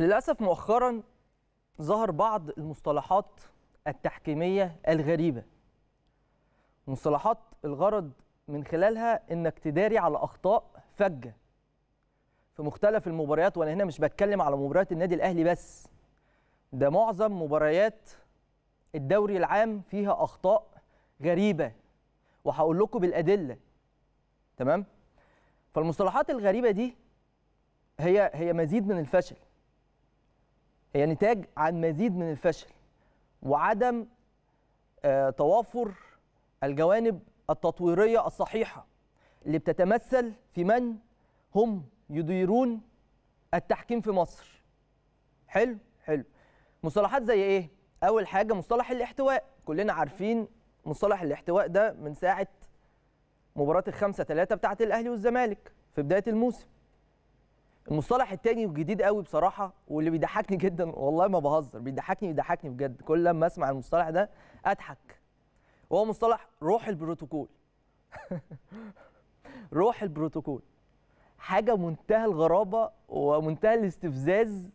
للأسف مؤخرا ظهر بعض المصطلحات التحكيمية الغريبة مصطلحات الغرض من خلالها انك تداري على اخطاء فجه في مختلف المباريات وانا هنا مش بتكلم على مباريات النادي الاهلي بس ده معظم مباريات الدوري العام فيها اخطاء غريبه وهقول لكم بالادله تمام فالمصطلحات الغريبه دي هي هي مزيد من الفشل هي نتاج عن مزيد من الفشل وعدم آه، توافر الجوانب التطويريه الصحيحه اللي بتتمثل في من هم يديرون التحكيم في مصر حلو حلو مصطلحات زي ايه اول حاجه مصطلح الاحتواء كلنا عارفين مصطلح الاحتواء ده من ساعه مباراه الخمسة ثلاثة بتاعه الاهلي والزمالك في بدايه الموسم المصطلح التاني والجديد قوي بصراحه واللي بيضحكني جدا والله ما بهزر بيضحكني بيضحكني بجد كل لما اسمع المصطلح ده اضحك وهو مصطلح روح البروتوكول روح البروتوكول حاجه منتهى الغرابه ومنتهى الاستفزاز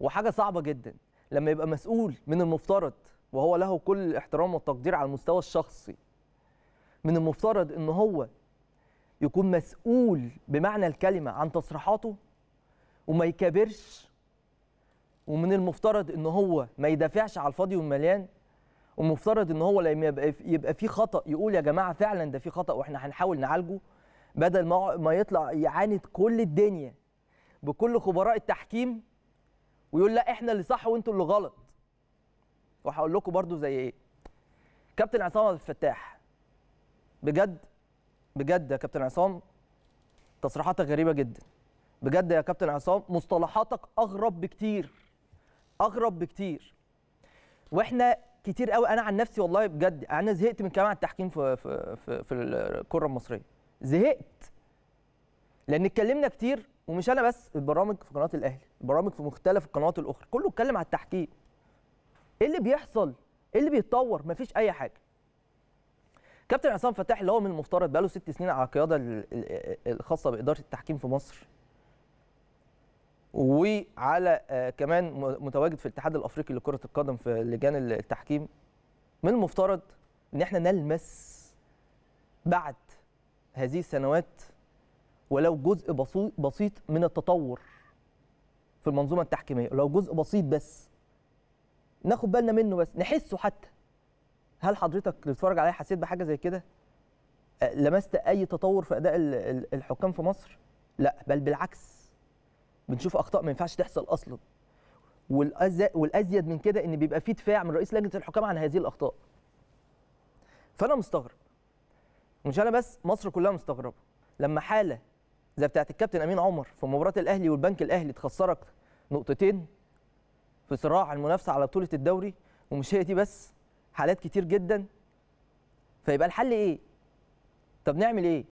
وحاجه صعبه جدا لما يبقى مسؤول من المفترض وهو له كل الاحترام والتقدير على المستوى الشخصي من المفترض ان هو يكون مسؤول بمعنى الكلمه عن تصريحاته وما يكابرش ومن المفترض ان هو ما يدافعش على الفاضي والمليان ومفترض ان هو لما يبقى يبقى في خطا يقول يا جماعه فعلا ده في خطا واحنا هنحاول نعالجه بدل ما ما يطلع يعاند كل الدنيا بكل خبراء التحكيم ويقول لا احنا اللي صح وانتوا اللي غلط وهقول لكم برضو زي ايه كابتن عصام الفتاح بجد بجد يا كابتن عصام تصريحاتك غريبه جدا بجد يا كابتن عصام مصطلحاتك اغرب بكتير اغرب بكتير واحنا كتير قوي انا عن نفسي والله بجد انا زهقت من كلام عن التحكيم في في في, في الكره المصريه زهقت لان اتكلمنا كتير ومش انا بس البرامج في قناه الاهلي البرامج في مختلف القنوات الاخرى كله اتكلم على التحكيم ايه اللي بيحصل ايه اللي بيتطور مفيش اي حاجه كابتن عصام فتاح اللي هو من المفترض بقاله ست سنين على القياده الخاصه باداره التحكيم في مصر وعلى آه، كمان متواجد في الاتحاد الافريقي لكره القدم في لجان التحكيم من المفترض ان احنا نلمس بعد هذه السنوات ولو جزء بسيط من التطور في المنظومه التحكيميه لو جزء بسيط بس ناخد بالنا منه بس نحسه حتى هل حضرتك اللي بتتفرج عليا حسيت بحاجه زي كده آه، لمست اي تطور في اداء الحكام في مصر لا بل بالعكس بنشوف اخطاء ما ينفعش تحصل اصلا والازيد من كده ان بيبقى في دفاع من رئيس لجنه الحكام عن هذه الاخطاء فانا مستغرب ومش انا بس مصر كلها مستغربه لما حاله زي بتاعه الكابتن امين عمر في مباراه الاهلي والبنك الاهلي تخسرك نقطتين في صراع المنافسه على بطوله الدوري ومش هي دي بس حالات كتير جدا فيبقى الحل ايه طب نعمل ايه